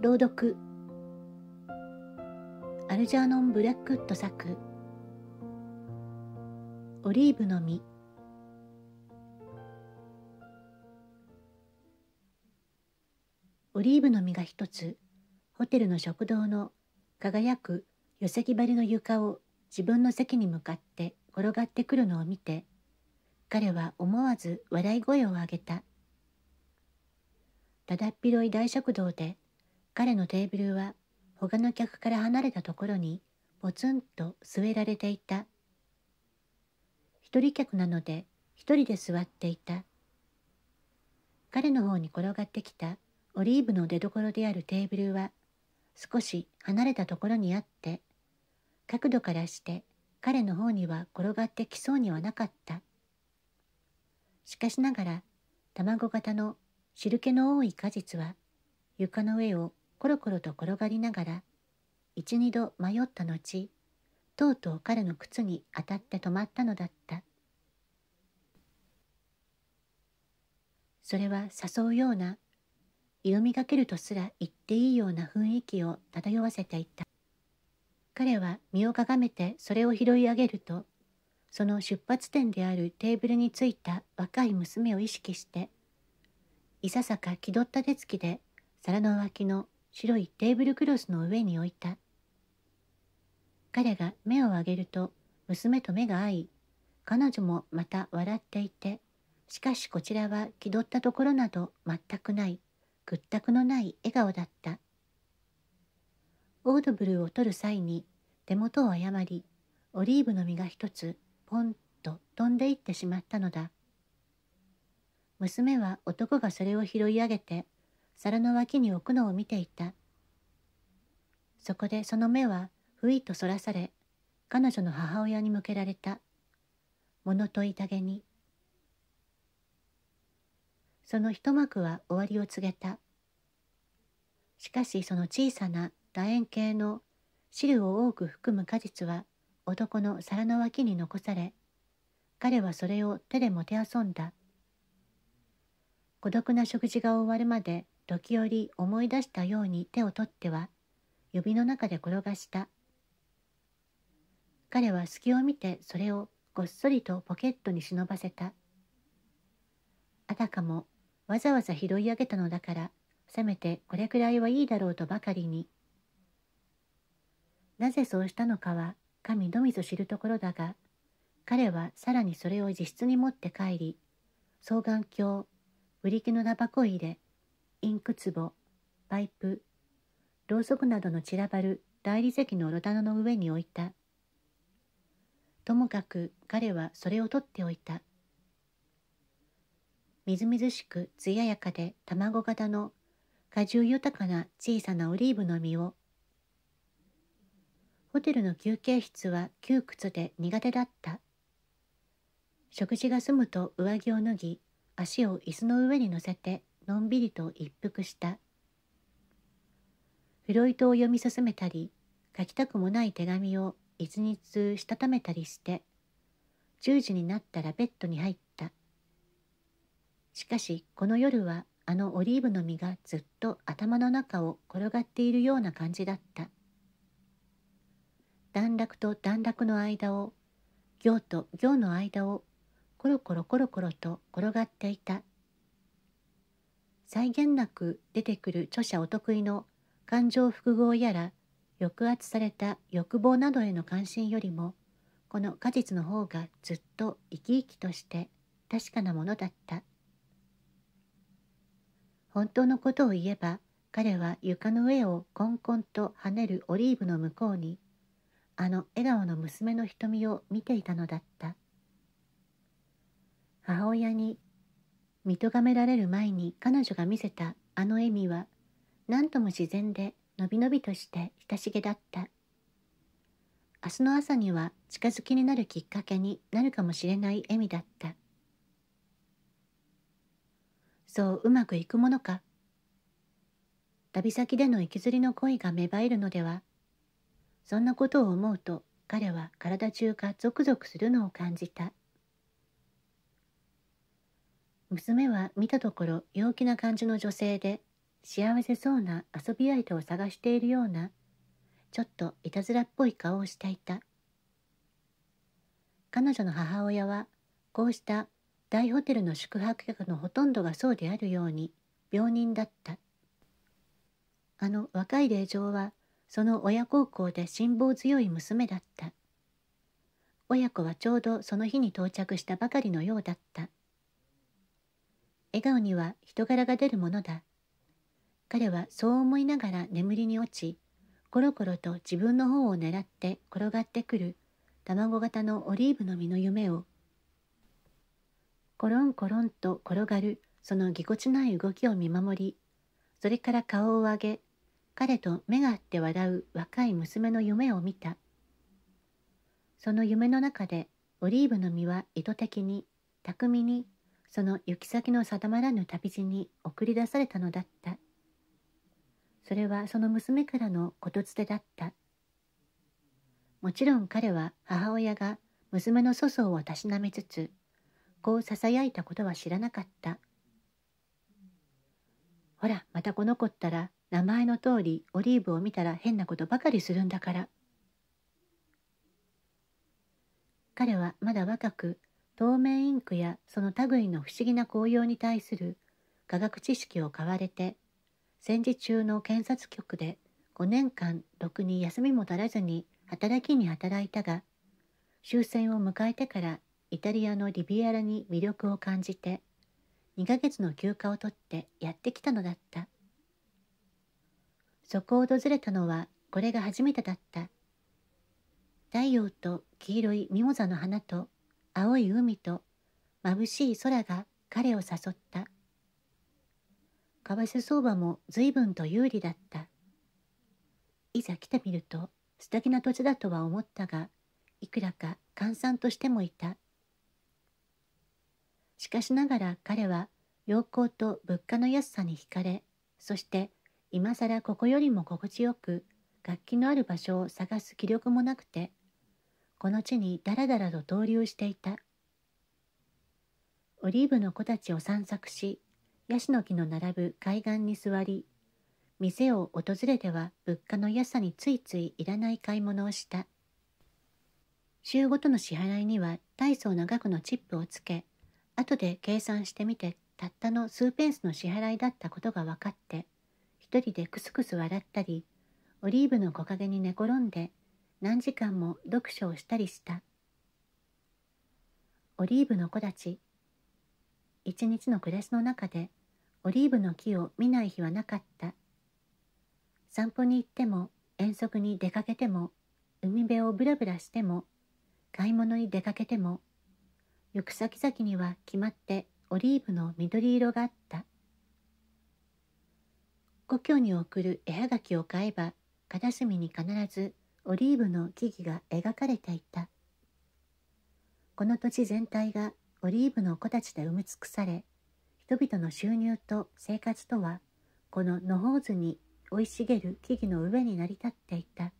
朗読アルジャーノン・ブラックウッド作オリーブの実オリーブの実が一つホテルの食堂の輝く寄席木張りの床を自分の席に向かって転がってくるのを見て彼は思わず笑い声を上げたただっ広い大食堂で彼のテーブルは他の客から離れたところにぽつんと据えられていた。一人客なので一人で座っていた。彼の方に転がってきたオリーブの出所であるテーブルは少し離れたところにあって角度からして彼の方には転がってきそうにはなかった。しかしながら卵型の汁気の多い果実は床の上をコロコロと転がりながら一二度迷った後とうとう彼の靴に当たって止まったのだったそれは誘うような色みがけるとすら言っていいような雰囲気を漂わせていた彼は身をかがめてそれを拾い上げるとその出発点であるテーブルについた若い娘を意識していささか気取った手つきで皿の脇の白いテーブルクロスの上に置いた。彼が目を上げると娘と目が合い、彼女もまた笑っていて、しかしこちらは気取ったところなど全くない、屈託のない笑顔だった。オードブルを取る際に手元を誤り、オリーブの実が一つポンと飛んでいってしまったのだ。娘は男がそれを拾い上げて皿の脇に置くのを見ていたそこでその目はふいとそらされ彼女の母親に向けられた物といたげにその一幕は終わりを告げたしかしその小さな楕円形の汁を多く含む果実は男の皿の脇に残され彼はそれを手でもてあそんだ孤独な食事が終わるまで時折思い出したように手を取っては指の中で転がした彼は隙を見てそれをごっそりとポケットに忍ばせたあたかもわざわざ拾い上げたのだからせめてこれくらいはいいだろうとばかりになぜそうしたのかは神のみぞ知るところだが彼はさらにそれを自室に持って帰り双眼鏡売り気のタバコ入れインク壺パイプろうそくなどの散らばる大理石のろ棚の上に置いたともかく彼はそれを取っておいたみずみずしく艶やかで卵型の果汁豊かな小さなオリーブの実をホテルの休憩室は窮屈で苦手だった食事が済むと上着を脱ぎ足を椅子の上に乗せてのんびりと一服したフロイトを読み進めたり書きたくもない手紙を一日したためたりして10時になったらベッドに入ったしかしこの夜はあのオリーブの実がずっと頭の中を転がっているような感じだった段落と段落の間を行と行の間をコロコロコロコロと転がっていた際限なく出てくる著者お得意の感情複合やら抑圧された欲望などへの関心よりもこの果実の方がずっと生き生きとして確かなものだった本当のことを言えば彼は床の上をこんこんと跳ねるオリーブの向こうにあの笑顔の娘の瞳を見ていたのだった母親に見とがめられる前に彼女が見せたあの笑みは何とも自然でのびのびとして親しげだった明日の朝には近づきになるきっかけになるかもしれない笑みだったそううまくいくものか旅先での行きずりの恋が芽生えるのではそんなことを思うと彼は体中がゾクゾクするのを感じた娘は見たところ陽気な感じの女性で幸せそうな遊び相手を探しているようなちょっといたずらっぽい顔をしていた彼女の母親はこうした大ホテルの宿泊客のほとんどがそうであるように病人だったあの若い霊嬢はその親孝行で辛抱強い娘だった親子はちょうどその日に到着したばかりのようだった笑顔には人柄が出るものだ。彼はそう思いながら眠りに落ち、コロコロと自分の方を狙って転がってくる卵型のオリーブの実の夢を、コロンコロンと転がるそのぎこちない動きを見守り、それから顔を上げ、彼と目が合って笑う若い娘の夢を見た。その夢の中でオリーブの実は意図的に巧みにその行き先の定まらぬ旅路に送り出されたのだったそれはその娘からの言伝だったもちろん彼は母親が娘の粗相をたしなみつつこうささやいたことは知らなかったほらまたこの子ったら名前の通りオリーブを見たら変なことばかりするんだから彼はまだ若く透明インクやその類の不思議な紅葉に対する科学知識を買われて戦時中の検察局で5年間ろくに休みも取らずに働きに働いたが終戦を迎えてからイタリアのリビアラに魅力を感じて2ヶ月の休暇を取ってやってきたのだったそこを訪れたのはこれが初めてだった太陽と黄色いミモザの花と青い海と眩しい空が彼を誘った。為替相場も随分と有利だった。いざ来てみると素敵な土地だとは思ったが、いくらか閑散としてもいた。しかしながら彼は陽光と物価の安さに惹かれ、そして今更ここよりも心地よく楽器のある場所を探す気力もなくて、この地にだらだらと逗留していたオリーブの子たちを散策しヤシの木の並ぶ海岸に座り店を訪れては物価の安さについついいらない買い物をした週ごとの支払いには大層な額のチップをつけ後で計算してみてたったの数ペースの支払いだったことが分かって一人でクスクス笑ったりオリーブの木陰に寝転んで何時間も読書をしたりした。オリーブの木立ち。一日の暮らしの中でオリーブの木を見ない日はなかった。散歩に行っても遠足に出かけても海辺をぶらぶらしても買い物に出かけても行く先々には決まってオリーブの緑色があった故郷に送る絵はがきを買えば片隅に必ずオリーブの木々が描かれていたこの土地全体がオリーブの子たちで埋め尽くされ人々の収入と生活とはこの野放図に生い茂る木々の上に成り立っていた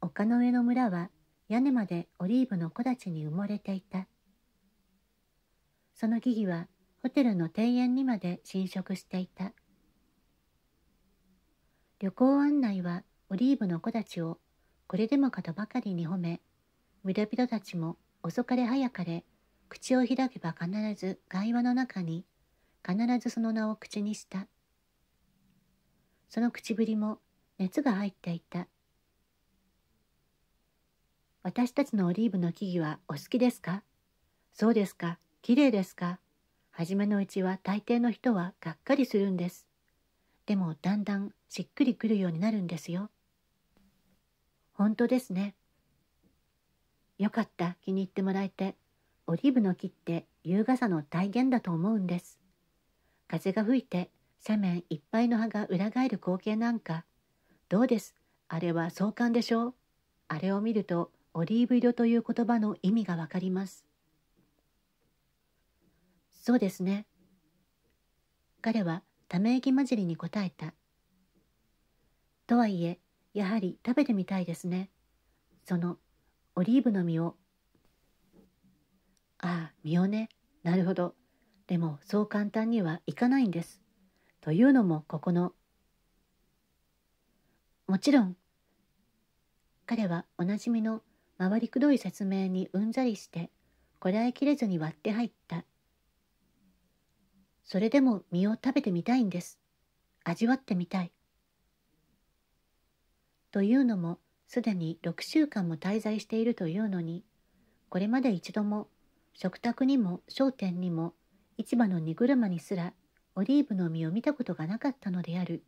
丘の上の村は屋根までオリーブの木立に埋もれていたその木々はホテルの庭園にまで侵食していた旅行案内はオリーブの子たちをこれでもかとばかりに褒め村人たちも遅かれ早かれ口を開けば必ず会話の中に必ずその名を口にしたその口ぶりも熱が入っていた私たちのオリーブの木々はお好きですかそうですかきれいですか初めのうちは大抵の人はがっかりするんですでもだんだんしっくりくるようになるんですよ本当ですね。よかった、気に入ってもらえて。オリーブの木って優雅さの体現だと思うんです。風が吹いて斜面いっぱいの葉が裏返る光景なんか。どうですあれは壮観でしょうあれを見るとオリーブ色という言葉の意味がわかります。そうですね。彼はため息混じりに答えた。とはいえやはり食べてみたいですね。そのオリーブの実を。ああ、実をね。なるほど。でもそう簡単にはいかないんです。というのもここの。もちろん、彼はおなじみの回りくどい説明にうんざりして、こらえきれずに割って入った。それでも実を食べてみたいんです。味わってみたい。というのもすでに6週間も滞在しているというのにこれまで一度も食卓にも商店にも市場の荷車にすらオリーブの実を見たことがなかったのである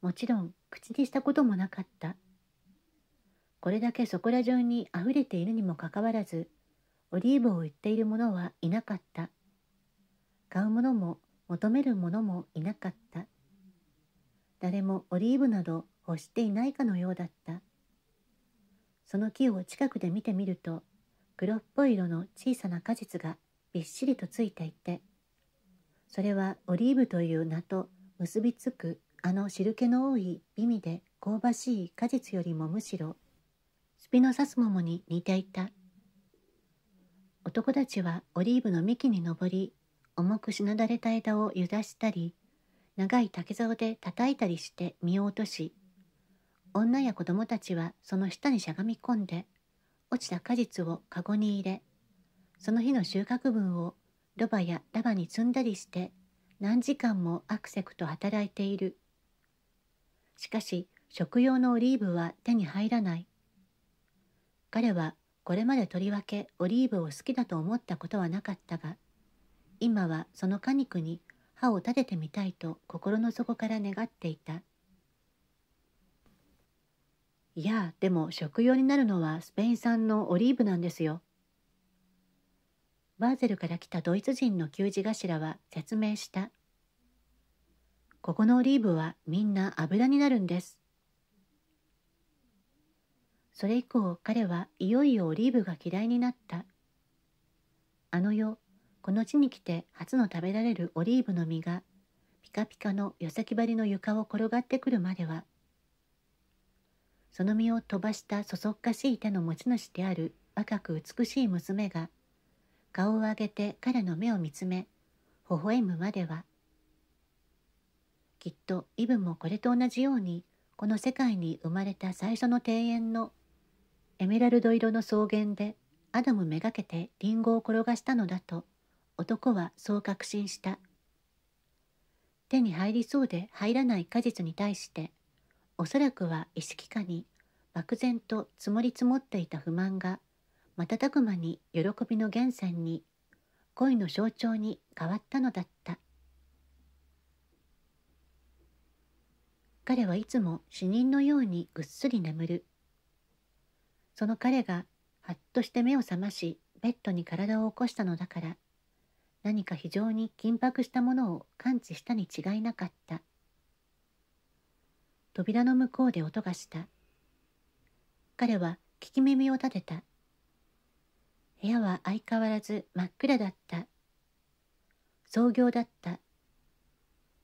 もちろん口にしたこともなかったこれだけそこら中にあふれているにもかかわらずオリーブを売っている者はいなかった買う者も求める者もいなかった誰もオリーブなど欲していないかのようだったその木を近くで見てみると黒っぽい色の小さな果実がびっしりとついていてそれはオリーブという名と結びつくあの汁気の多い美味で香ばしい果実よりもむしろスピノサスモモに似ていた男たちはオリーブの幹に登り重くしなだれた枝を揺らしたり長い竹竿で叩いたりして実を落とし女や子供たちはその下にしゃがみ込んで、落ちた果実をかごに入れ、その日の収穫分をロバやラバに積んだりして、何時間もアクセクと働いている。しかし、食用のオリーブは手に入らない。彼はこれまでとりわけオリーブを好きだと思ったことはなかったが、今はその果肉に歯を立ててみたいと心の底から願っていた。いや、でも食用になるのはスペイン産のオリーブなんですよ。バーゼルから来たドイツ人の給仕頭は説明した。ここのオリーブはみんな油になるんです。それ以降彼はいよいよオリーブが嫌いになった。あの世、この地に来て初の食べられるオリーブの実がピカピカの寄せ木張りの床を転がってくるまではその身を飛ばしたそそっかしい手の持ち主である若く美しい娘が顔を上げて彼の目を見つめ微笑むまではきっとイブもこれと同じようにこの世界に生まれた最初の庭園のエメラルド色の草原でアダムめがけてリンゴを転がしたのだと男はそう確信した手に入りそうで入らない果実に対しておそらくは意識下に漠然と積もり積もっていた不満が瞬く間に喜びの源泉に恋の象徴に変わったのだった彼はいつも死人のようにぐっすり眠るその彼がはっとして目を覚ましベッドに体を起こしたのだから何か非常に緊迫したものを感知したに違いなかった。扉の向こうで音がした。彼は聞き耳を立てた。部屋は相変わらず真っ暗だった。創業だった。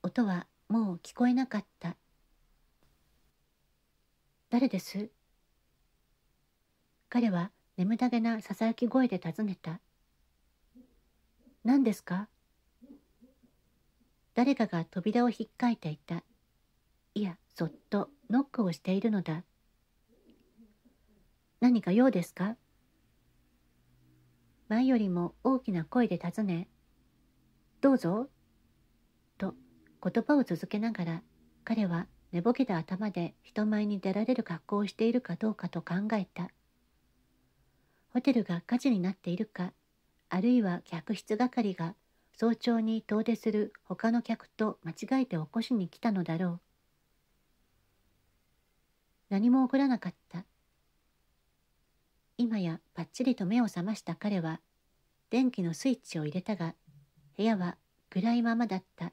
音はもう聞こえなかった。誰です彼は眠たげなささやき声で尋ねた。何ですか誰かが扉をひっかいていた。いやそっとノックをしているのだ何か用ですか前よりも大きな声で尋ねどうぞと言葉を続けながら彼は寝ぼけた頭で人前に出られる格好をしているかどうかと考えたホテルが火事になっているかあるいは客室係が早朝に遠出する他の客と間違えて起こしに来たのだろう何も起こらなかった今やパッチリと目を覚ました彼は電気のスイッチを入れたが部屋は暗いままだった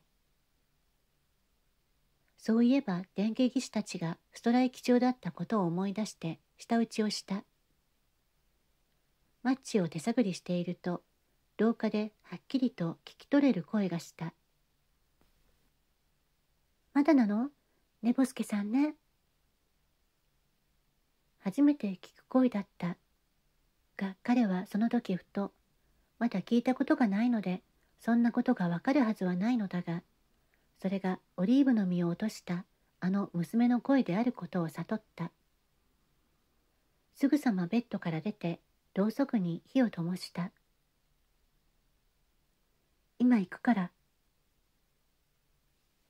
そういえば電気技師たちがストライキ中だったことを思い出して舌打ちをしたマッチを手探りしていると廊下ではっきりと聞き取れる声がした「まだなの寝ぼすけさんね」初めて聞く声だったが彼はその時ふとまだ聞いたことがないのでそんなことがわかるはずはないのだがそれがオリーブの実を落としたあの娘の声であることを悟ったすぐさまベッドから出てろうそくに火を灯した今行くから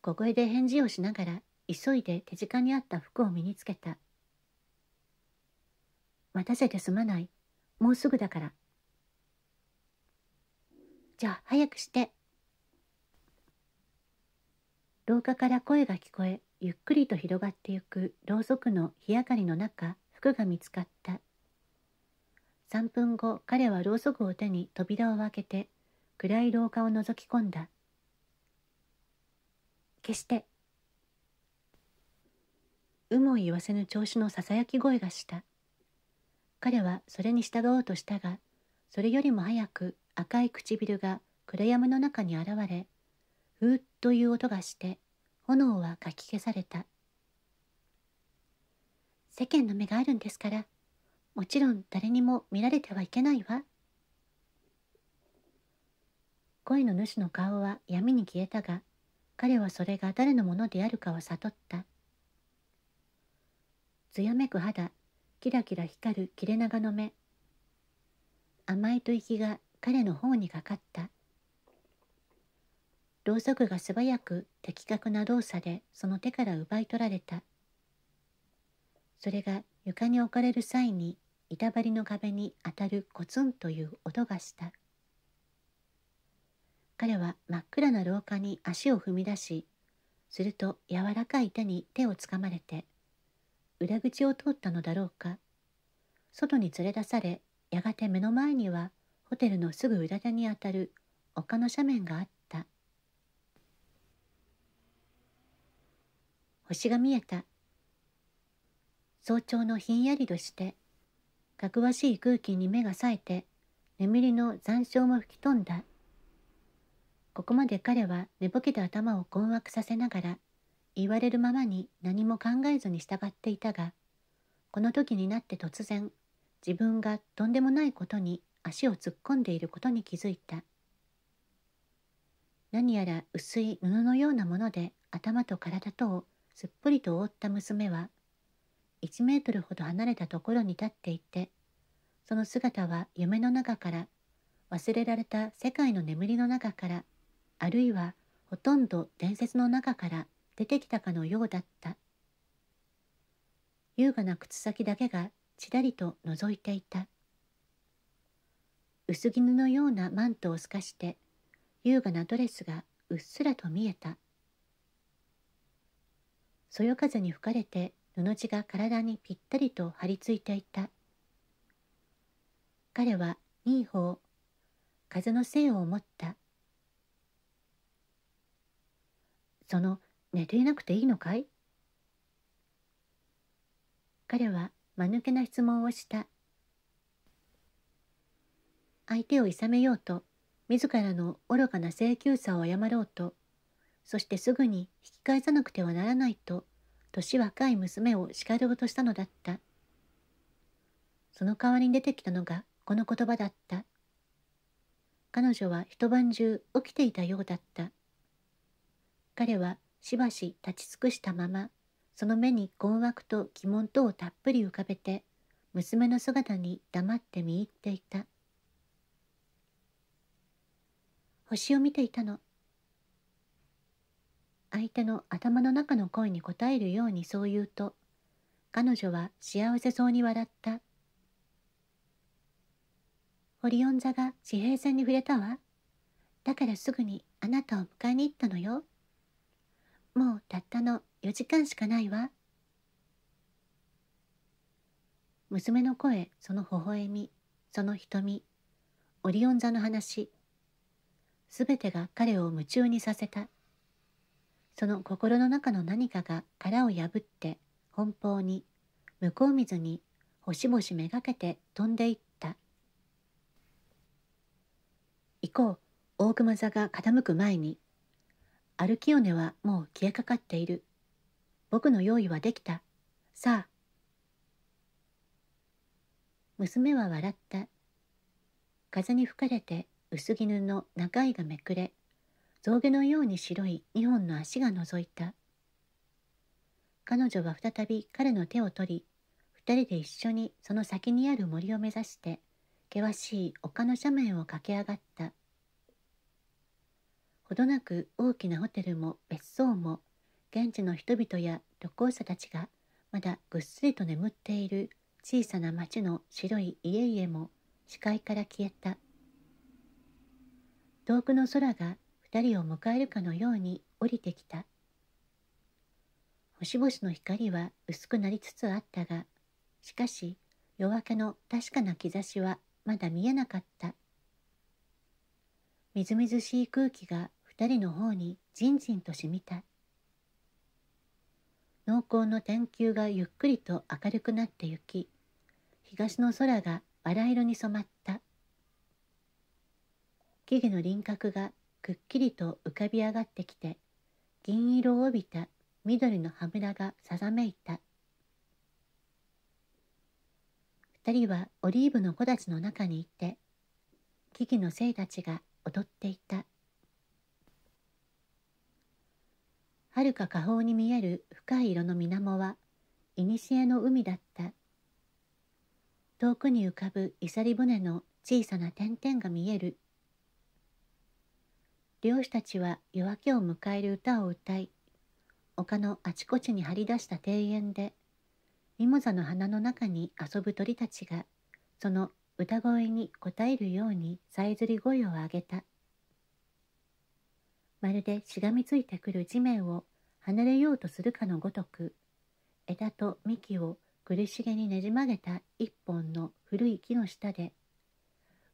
小声で返事をしながら急いで手近にあった服を身につけた待たせてすまない。もうすぐだから。じゃあ早くして。廊下から声が聞こえ、ゆっくりと広がってゆくろうそくの日明かりの中、服が見つかった。3分後、彼はろうそくを手に扉を開けて、暗い廊下を覗き込んだ。消して。有無を言わせぬ調子のささやき声がした。彼はそれに従おうとしたが、それよりも早く赤い唇が暗闇の中に現れ、ーっという音がして、炎はかき消された。世間の目があるんですから、もちろん誰にも見られてはいけないわ。声の主の顔は闇に消えたが、彼はそれが誰のものであるかを悟った。強めく肌、キラキラ光る切れ長の目甘い吐息が彼の方にかかったろうそくが素早く的確な動作でその手から奪い取られたそれが床に置かれる際に板張りの壁に当たるコツンという音がした彼は真っ暗な廊下に足を踏み出しすると柔らかい手に手をつかまれて裏口を通ったのだろうか外に連れ出されやがて目の前にはホテルのすぐ裏手にあたる丘の斜面があった星が見えた早朝のひんやりとしてかくわしい空気に目が冴えて眠りの残照も吹き飛んだここまで彼は寝ぼけた頭を困惑させながら言われるままに何も考えずに従っていたがこの時になって突然自分がとんでもないことに足を突っ込んでいることに気づいた何やら薄い布のようなもので頭と体とをすっぽりと覆った娘は1メートルほど離れたところに立っていてその姿は夢の中から忘れられた世界の眠りの中からあるいはほとんど伝説の中から出てきたかのようだった優雅な靴先だけがちらりと覗いていた薄絹のようなマントを透かして優雅なドレスがうっすらと見えたそよ風に吹かれて布地が体にぴったりと張り付いていた彼はいい方風のせを思ったその寝ていなくていいのかい彼は間抜けな質問をした相手をいさめようと自らの愚かな請求さを謝ろうとそしてすぐに引き返さなくてはならないと年若い娘を叱ろうとしたのだったその代わりに出てきたのがこの言葉だった彼女は一晩中起きていたようだった彼はしばし立ち尽くしたままその目に困惑と疑問等をたっぷり浮かべて娘の姿に黙って見入っていた星を見ていたの相手の頭の中の声に応えるようにそう言うと彼女は幸せそうに笑ったオリオン座が地平線に触れたわだからすぐにあなたを迎えに行ったのよもうたったの4時間しかないわ娘の声その微笑みその瞳オリオン座の話すべてが彼を夢中にさせたその心の中の何かが殻を破って奔放に向こう水に星々めがけて飛んでいった以降大熊座が傾く前にアルキオネはもう消えかかっている。僕の用意はできた。さあ。娘は笑った。風に吹かれて薄絹の中いがめくれ、象牙のように白い2本の足が覗いた。彼女は再び彼の手を取り、2人で一緒にその先にある森を目指して、険しい丘の斜面を駆け上がった。ほどなく大きなホテルも別荘も現地の人々や旅行者たちがまだぐっすりと眠っている小さな町の白い家々も視界から消えた遠くの空が二人を迎えるかのように降りてきた星々の光は薄くなりつつあったがしかし夜明けの確かな兆しはまだ見えなかったみずみずしい空気が二人の方にじんじんとしみた濃厚の天球がゆっくりと明るくなってゆき東の空がラ色に染まった木々の輪郭がくっきりと浮かび上がってきて銀色を帯びた緑の羽村がさざめいた二人はオリーブの木立の中にいて木々の生たちが踊っていた。遥か下方に見える深い色の水面は、古の海だった。遠くに浮かぶいさり船の小さな点々が見える。漁師たちは夜明けを迎える歌を歌い、丘のあちこちに張り出した庭園で、ミモザの花の中に遊ぶ鳥たちが、その歌声に応えるようにさえずり声を上げた。まるでしがみついてくる地面を離れようとするかのごとく枝と幹を苦しげにねじ曲げた一本の古い木の下で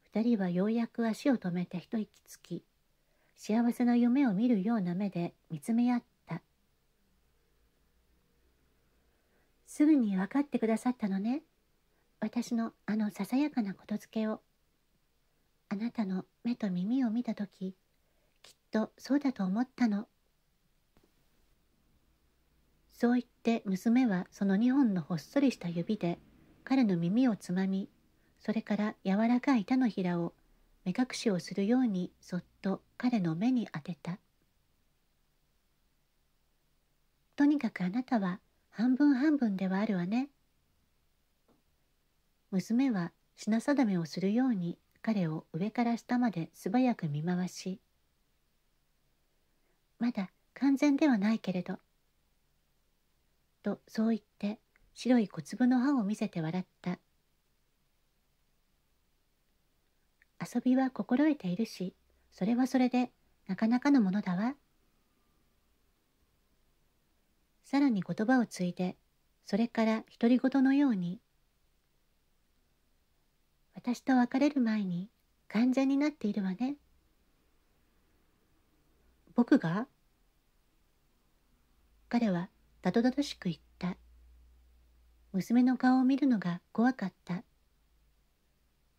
二人はようやく足を止めて一息つき幸せな夢を見るような目で見つめ合ったすぐに分かってくださったのね私のあのささやかなことづけをあなたの目と耳を見た時きっとそうだと思ったのそう言って娘はその2本のほっそりした指で彼の耳をつまみ、それから柔らかい手のひらを目隠しをするようにそっと彼の目に当てた。とにかくあなたは半分半分ではあるわね。娘は品定めをするように彼を上から下まで素早く見回し、まだ完全ではないけれど、とそう言って白い小粒の歯を見せて笑った遊びは心得ているしそれはそれでなかなかのものだわさらに言葉を継いでそれから独り言のように「私と別れる前に完全になっているわね」僕が彼はたどたどしく言った。娘の顔を見るのが怖かった。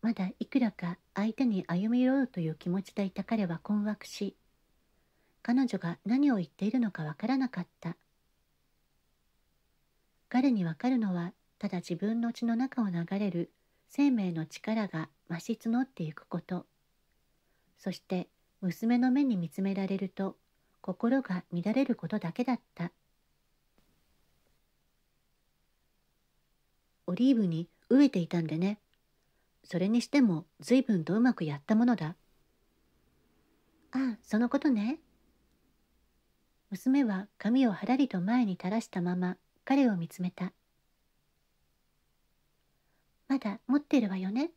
まだいくらか相手に歩み寄ろうという気持ちでいた彼は困惑し、彼女が何を言っているのかわからなかった。彼にわかるのは、ただ自分の血の中を流れる生命の力が増し募っていくこと。そして娘の目に見つめられると心が乱れることだけだった。リーブに飢えていたんでねそれにしても随分とうまくやったものだああそのことね娘は髪をはらりと前に垂らしたまま彼を見つめたまだ持ってるわよね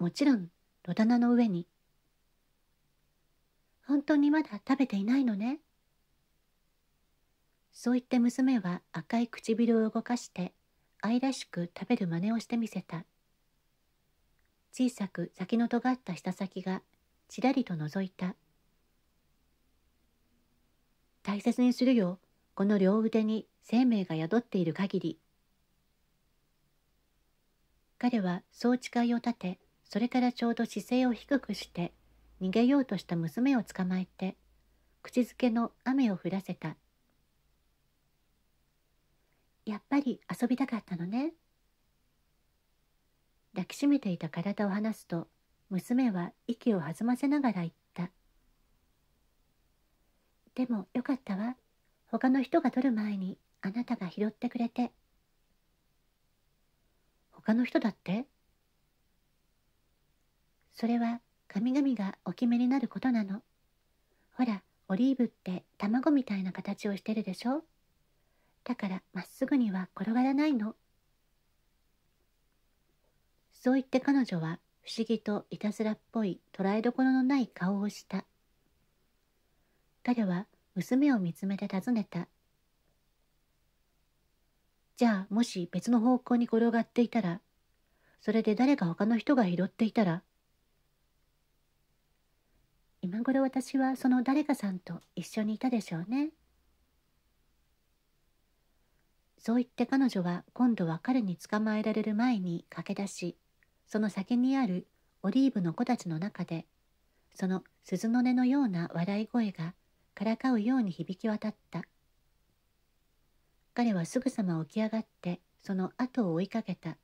もちろん戸棚の上に本当にまだ食べていないのねそう言って娘は赤い唇を動かして愛らしく食べる真似をしてみせた小さく先の尖った舌先がちらりと覗いた大切にするよこの両腕に生命が宿っている限り彼はそう誓いを立てそれからちょうど姿勢を低くして逃げようとした娘を捕まえて口づけの雨を降らせたやっぱり遊びたかったのね抱きしめていた体を離すと娘は息を弾ませながら言った「でもよかったわ他の人が取る前にあなたが拾ってくれて」他の人だってそれは神々がお決めになることなのほらオリーブって卵みたいな形をしてるでしょだからまっすぐには転がらないの。そう言って彼女は不思議といたずらっぽい捉えどころのない顔をした。彼は娘を見つめて尋ねた。じゃあもし別の方向に転がっていたら、それで誰か他の人が拾っていたら、今頃私はその誰かさんと一緒にいたでしょうね。そう言って彼女は今度は彼に捕まえられる前に駆け出し、その先にあるオリーブの木立の中で、その鈴の音のような笑い声がからかうように響き渡った。彼はすぐさま起き上がってその後を追いかけた。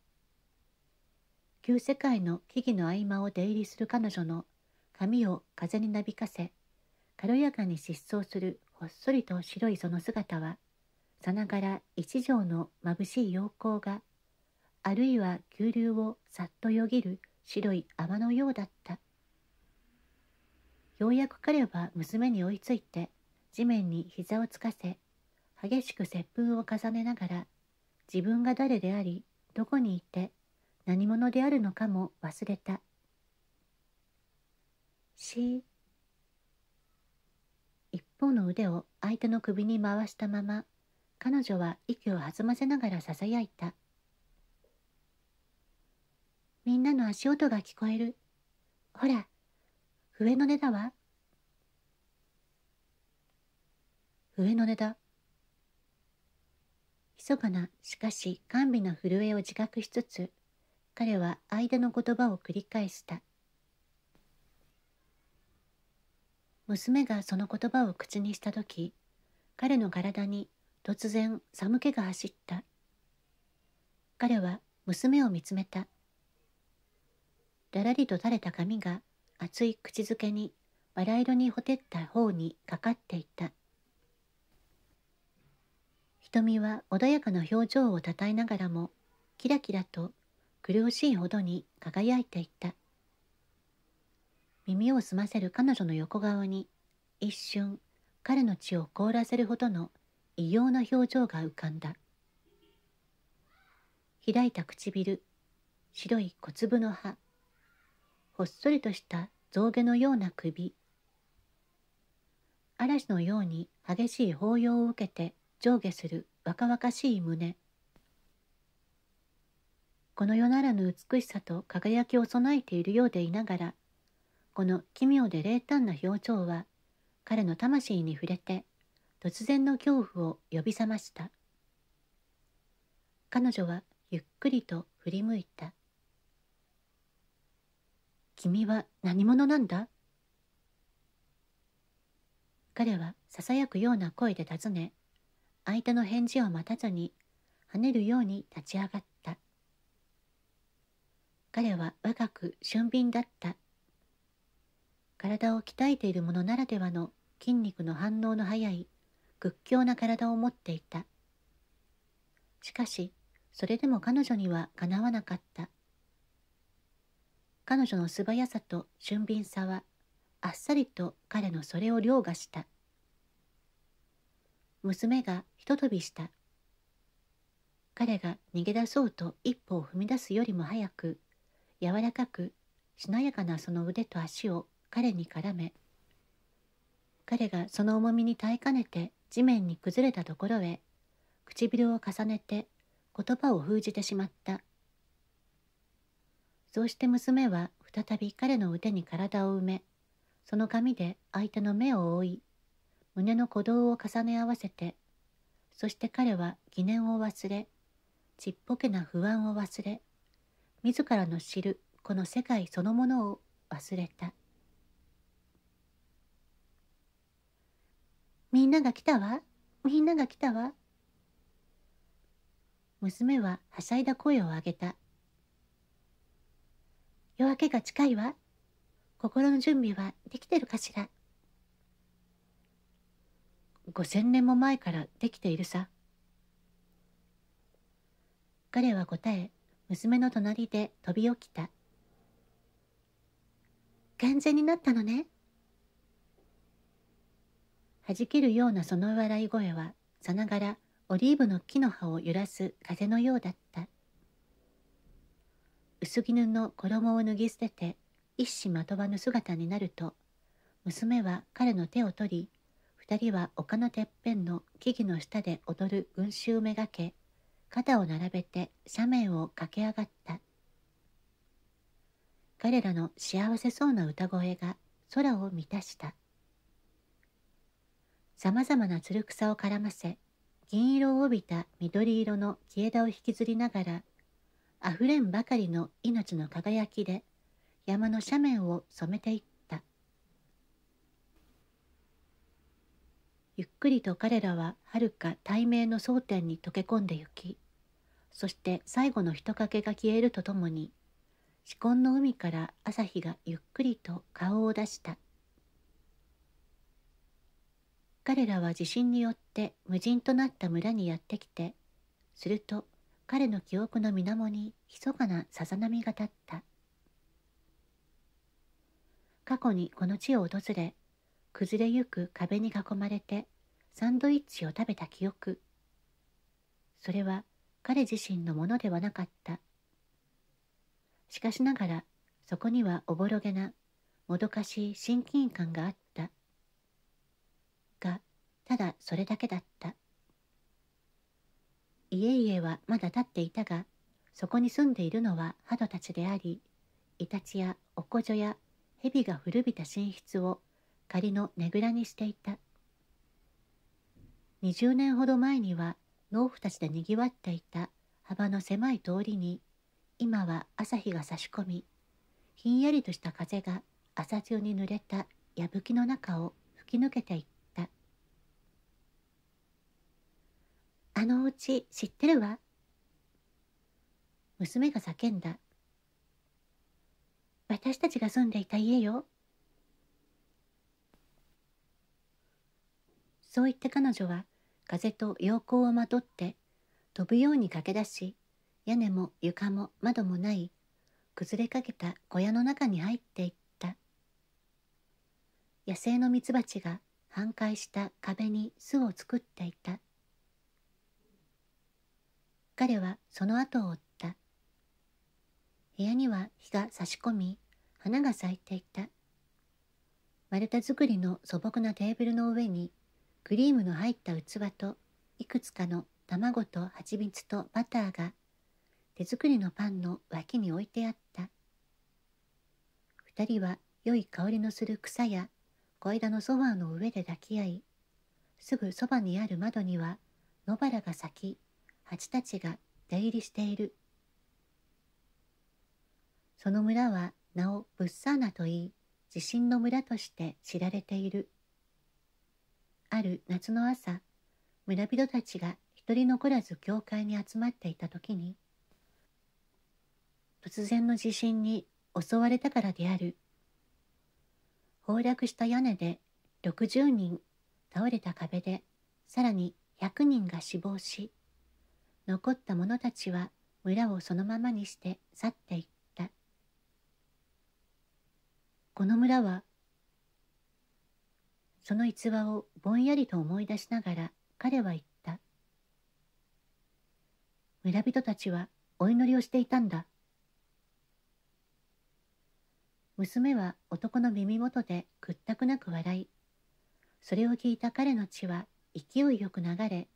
旧世界の木々の合間を出入りする彼女の髪を風になびかせ、軽やかに疾走するほっそりと白いその姿は、さながら一条の眩しい陽光があるいは急流をさっとよぎる白い泡のようだったようやく彼は娘に追いついて地面に膝をつかせ激しく接吻を重ねながら自分が誰でありどこにいて何者であるのかも忘れたし一方の腕を相手の首に回したまま彼女は息を弾ませながらささやいたみんなの足音が聞こえるほら笛の音だわ笛の音だ密かなしかし甘美な震えを自覚しつつ彼は間の言葉を繰り返した娘がその言葉を口にした時彼の体に突然寒気が走った彼は娘を見つめただらりと垂れた髪が熱い口づけにバラ色にほてった方にかかっていた瞳は穏やかな表情をたたえながらもキラキラと苦しいほどに輝いていた耳を澄ませる彼女の横顔に一瞬彼の血を凍らせるほどの異様な表情が浮かんだ開いた唇白い小粒の歯ほっそりとした象牙のような首嵐のように激しい抱擁を受けて上下する若々しい胸この世ならぬ美しさと輝きを備えているようでいながらこの奇妙で冷淡な表情は彼の魂に触れて突然の恐怖を呼び覚ました彼女はゆっくりと振り向いた「君は何者なんだ?」彼はささやくような声で尋ね相手の返事を待たずに跳ねるように立ち上がった彼は若く俊敏だった体を鍛えている者ならではの筋肉の反応の速い屈強な体を持っていた。しかし、それでも彼女にはかなわなかった。彼女の素早さと俊敏さは、あっさりと彼のそれを凌駕した。娘がひと飛びした。彼が逃げ出そうと一歩を踏み出すよりも早く、柔らかく、しなやかなその腕と足を彼に絡め、彼がその重みに耐えかねて地面に崩れたところへ唇を重ねて言葉を封じてしまったそうして娘は再び彼の腕に体を埋めその髪で相手の目を覆い胸の鼓動を重ね合わせてそして彼は疑念を忘れちっぽけな不安を忘れ自らの知るこの世界そのものを忘れた。みんなが来たわみんなが来たわ娘ははしゃいだ声を上げた夜明けが近いわ心の準備はできてるかしら五千年も前からできているさ彼は答え娘の隣で飛び起きた完全になったのね弾けるようなその笑い声はさながらオリーブの木の葉を揺らす風のようだった薄絹の衣を脱ぎ捨てて一糸まとわぬ姿になると娘は彼の手を取り二人は丘のてっぺんの木々の下で踊る群衆めがけ肩を並べて斜面を駆け上がった彼らの幸せそうな歌声が空を満たした。さまざまなつる草を絡ませ銀色を帯びた緑色の木枝を引きずりながらあふれんばかりの命の輝きで山の斜面を染めていったゆっくりと彼らははるか大名の争点に溶け込んでゆきそして最後の人影が消えるとともに紫紺の海から朝日がゆっくりと顔を出した。彼らは地震によって無人となった村にやってきてすると彼の記憶の水面に密かなさざ波が立った過去にこの地を訪れ崩れゆく壁に囲まれてサンドイッチを食べた記憶それは彼自身のものではなかったしかしながらそこにはおぼろげなもどかしい親近感があっただそれだけだった家々はまだ建っていたがそこに住んでいるのはハドたちでありイタチやおこじょや蛇が古びた寝室を仮のねぐらにしていた20年ほど前には農夫たちでにぎわっていた幅の狭い通りに今は朝日が差し込みひんやりとした風が朝中に濡れた矢吹の中を吹き抜けていっち知ってるわ娘が叫んだ私たちが住んでいた家よそう言って彼女は風と陽光をまとって飛ぶように駆け出し屋根も床も窓もない崩れかけた小屋の中に入っていった野生のミツバチが半壊した壁に巣を作っていた彼はその後を追った。部屋には日が差し込み、花が咲いていた。丸太作りの素朴なテーブルの上に、クリームの入った器と、いくつかの卵と蜂蜜とバターが、手作りのパンの脇に置いてあった。二人は良い香りのする草や小枝のソファーの上で抱き合い、すぐそばにある窓には野原が咲き、蜂たちが出入りしている。その村は名をブッサーナと言い、地震の村として知られている。ある夏の朝、村人たちが一人残らず教会に集まっていた時に、突然の地震に襲われたからである。崩落した屋根で60人、倒れた壁で、さらに100人が死亡し、残った者たちは村をそのままにして去っていったこの村はその逸話をぼんやりと思い出しながら彼は言った村人たちはお祈りをしていたんだ娘は男の耳元で屈託なく笑いそれを聞いた彼の血は勢いよく流れ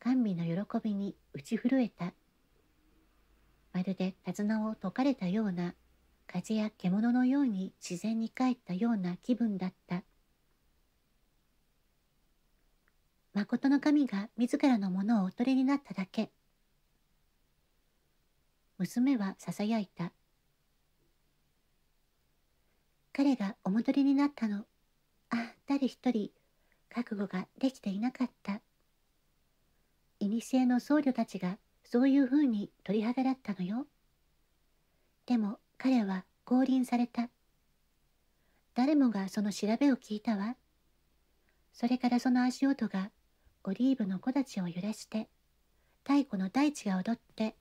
甘美の喜びに打ち震えた。まるで手綱を解かれたような、風や獣のように自然に帰ったような気分だった。誠の神が自らのものをおとりになっただけ。娘は囁いた。彼がお戻りになったの。あ、誰一人覚悟ができていなかった。古の僧侶たちがそういうふうに鳥肌だったのよ。でも彼は降臨された。誰もがその調べを聞いたわ。それからその足音がオリーブの木立を揺らして太古の大地が踊って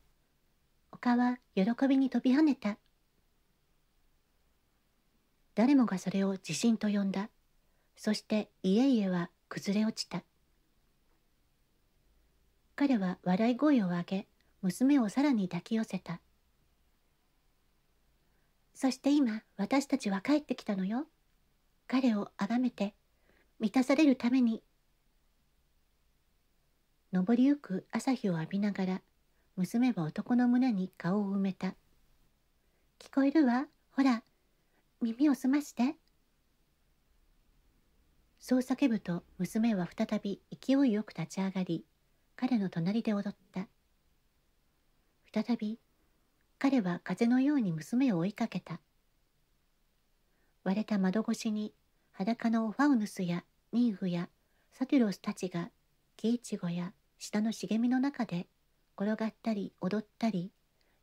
丘は喜びに飛び跳ねた誰もがそれを地震と呼んだそして家々は崩れ落ちた彼は笑い声を上げ、娘をさらに抱き寄せた。そして今、私たちは帰ってきたのよ。彼をあがめて、満たされるために。昇りゆく朝日を浴びながら、娘は男の胸に顔を埋めた。聞こえるわ、ほら、耳を澄まして。そう叫ぶと娘は再び勢いよく立ち上がり彼の隣で踊った再び彼は風のように娘を追いかけた割れた窓越しに裸のファウヌスやニンフやサテュロスたちがキイチゴや下の茂みの中で転がったり踊ったり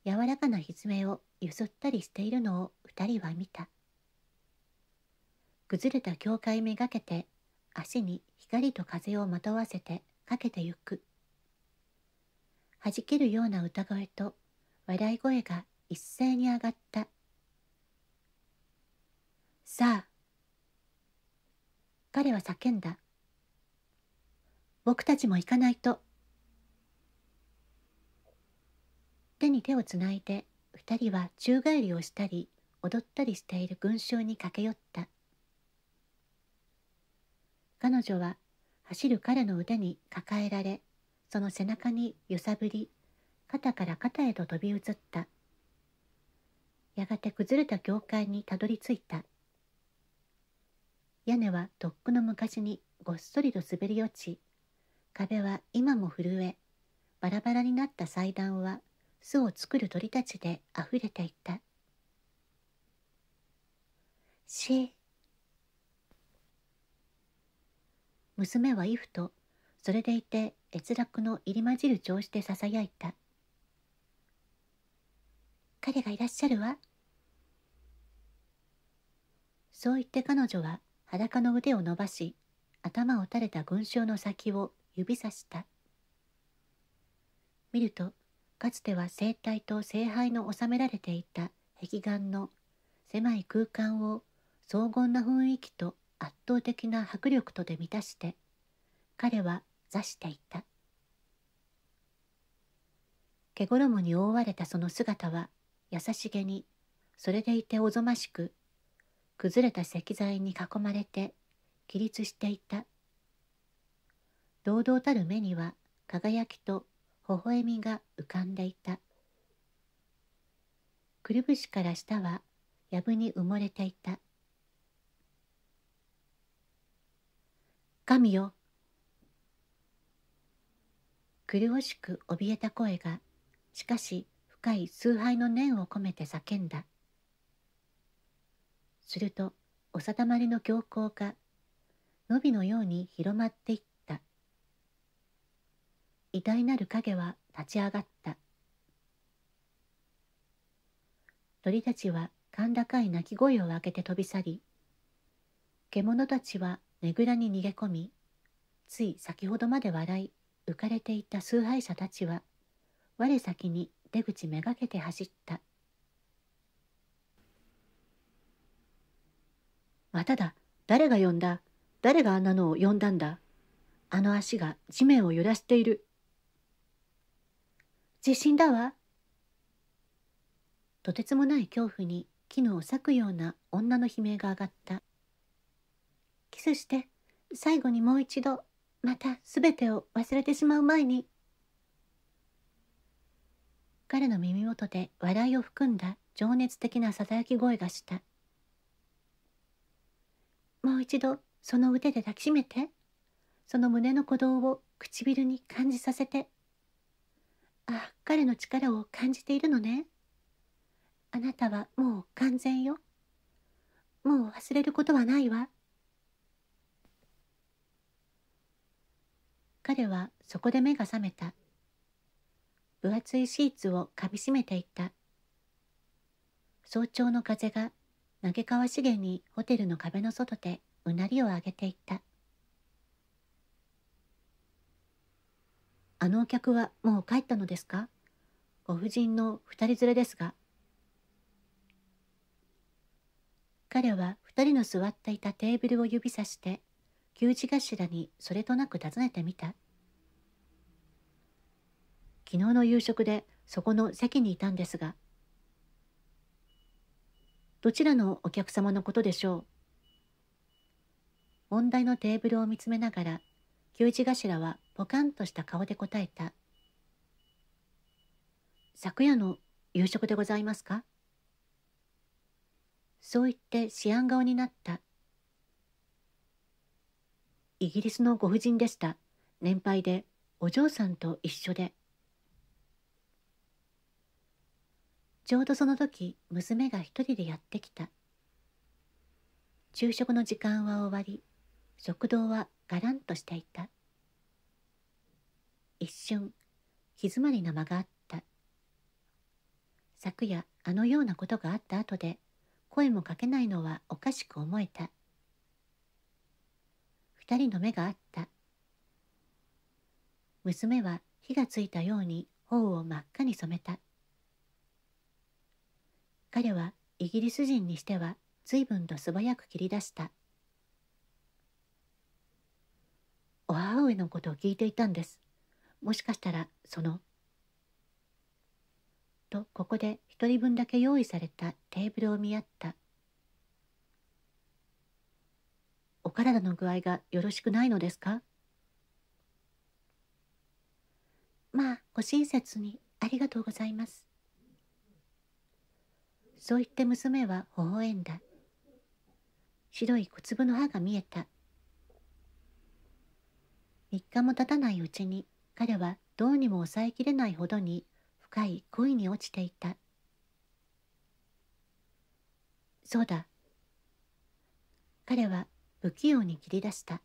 柔らかなひめをゆすったりしているのを二人は見た崩れた境界めがけて足に光と風をまとわせてかけてゆく弾けるような歌声と笑い声が一斉に上がった。さあ、彼は叫んだ。僕たちも行かないと。手に手をつないで二人は宙返りをしたり踊ったりしている群衆に駆け寄った。彼女は走る彼の腕に抱えられその背中に揺さぶり肩から肩へと飛び移ったやがて崩れた教会にたどり着いた屋根はとっくの昔にごっそりと滑り落ち壁は今も震えバラバラになった祭壇は巣を作る鳥たちであふれていたし娘はイフとそれでいて閲楽の入り混じる調子でささやいた彼がいらっしゃるわそう言って彼女は裸の腕を伸ばし頭を垂れた群衆の先を指さした見るとかつては生体と聖杯の収められていた壁岩の狭い空間を荘厳な雰囲気と圧倒的な迫力とで満たして彼は座していた毛衣に覆われたその姿は優しげにそれでいておぞましく崩れた石材に囲まれて起立していた堂々たる目には輝きと微笑みが浮かんでいたくるぶしから下はやぶに埋もれていた神よ苦しく怯えた声が、しかし深い崇拝の念を込めて叫んだ。すると、おさたまりの強行が、のびのように広まっていった。偉大なる影は立ち上がった。鳥たちは甲高い鳴き声を上げて飛び去り、獣たちはねぐらに逃げ込み、つい先ほどまで笑い、浮かれていた崇拝者たちは我先に出口めがけて走ったまただ誰が呼んだ誰があんなのを呼んだんだあの足が地面を揺らしている地震だわとてつもない恐怖に絹を裂くような女の悲鳴が上がったキスして最後にもう一度また全てを忘れてしまう前に彼の耳元で笑いを含んだ情熱的なささやき声がしたもう一度その腕で抱きしめてその胸の鼓動を唇に感じさせてあ彼の力を感じているのねあなたはもう完全よもう忘れることはないわ彼はそこで目が覚めた。分厚いシーツをかみしめていた。早朝の風がげかわしげにホテルの壁の外でうなりを上げていた。あのお客はもう帰ったのですかご婦人の二人連れですが。彼は二人の座っていたテーブルを指さして給仕頭にそれとなく尋ねてみた昨日の夕食でそこの席にいたんですがどちらのお客様のことでしょう問題のテーブルを見つめながら給仕頭はポカンとした顔で答えた昨夜の夕食でございますかそう言って思案顔になったイギリスのご婦人でした。年配で、お嬢さんと一緒で。ちょうどその時、娘が一人でやってきた。昼食の時間は終わり、食堂はがらんとしていた。一瞬、気詰まりな間があった。昨夜、あのようなことがあった後で、声もかけないのはおかしく思えた。人の目があった娘は火がついたように頬を真っ赤に染めた彼はイギリス人にしては随分と素早く切り出したお母上のことを聞いていたんですもしかしたらそのとここで一人分だけ用意されたテーブルを見合ったお体の具合がよろしくないのですかまあご親切にありがとうございますそう言って娘は微笑んだ白い小粒の歯が見えた3日も経たないうちに彼はどうにも抑えきれないほどに深い恋に落ちていたそうだ彼は不器用に切り出した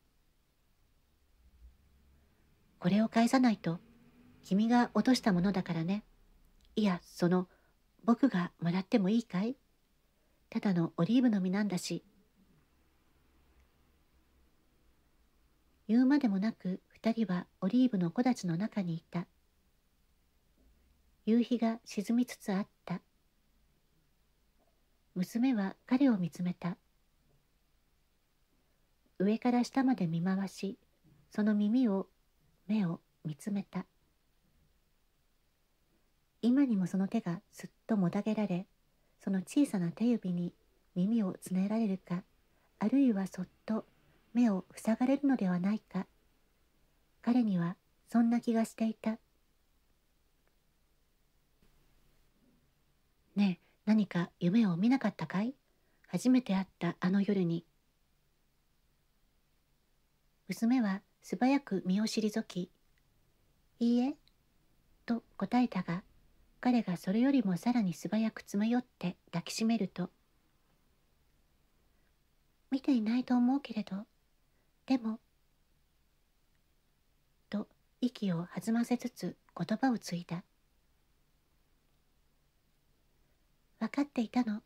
これを返さないと君が落としたものだからねいやその僕がもらってもいいかいただのオリーブの実なんだし言うまでもなく2人はオリーブの木立の中にいた夕日が沈みつつあった娘は彼を見つめた上から下まで見回しその耳を目を見つめた今にもその手がすっともたげられその小さな手指に耳をつねられるかあるいはそっと目を塞がれるのではないか彼にはそんな気がしていた「ねえ何か夢を見なかったかい初めて会ったあの夜に娘は素早く身を退き、いいえ、と答えたが、彼がそれよりもさらに素早く詰め寄って抱きしめると、見ていないと思うけれど、でも、と息を弾ませつつ言葉を継いだ。分かっていたの。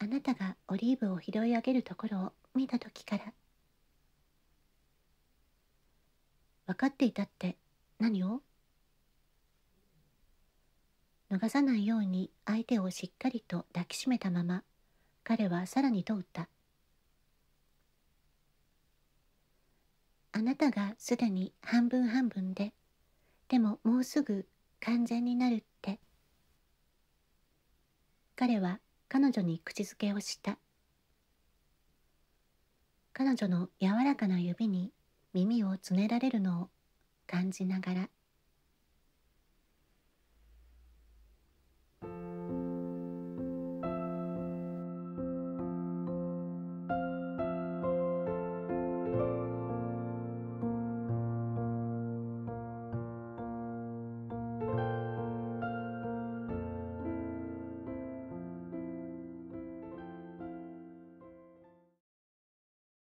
あなたがオリーブを拾い上げるところを見た時から。分かっていたって何を逃さないように相手をしっかりと抱きしめたまま彼はさらに問うたあなたがすでに半分半分ででももうすぐ完全になるって彼は彼女に口づけをした彼女の柔らかな指に耳をつねられるのを感じながら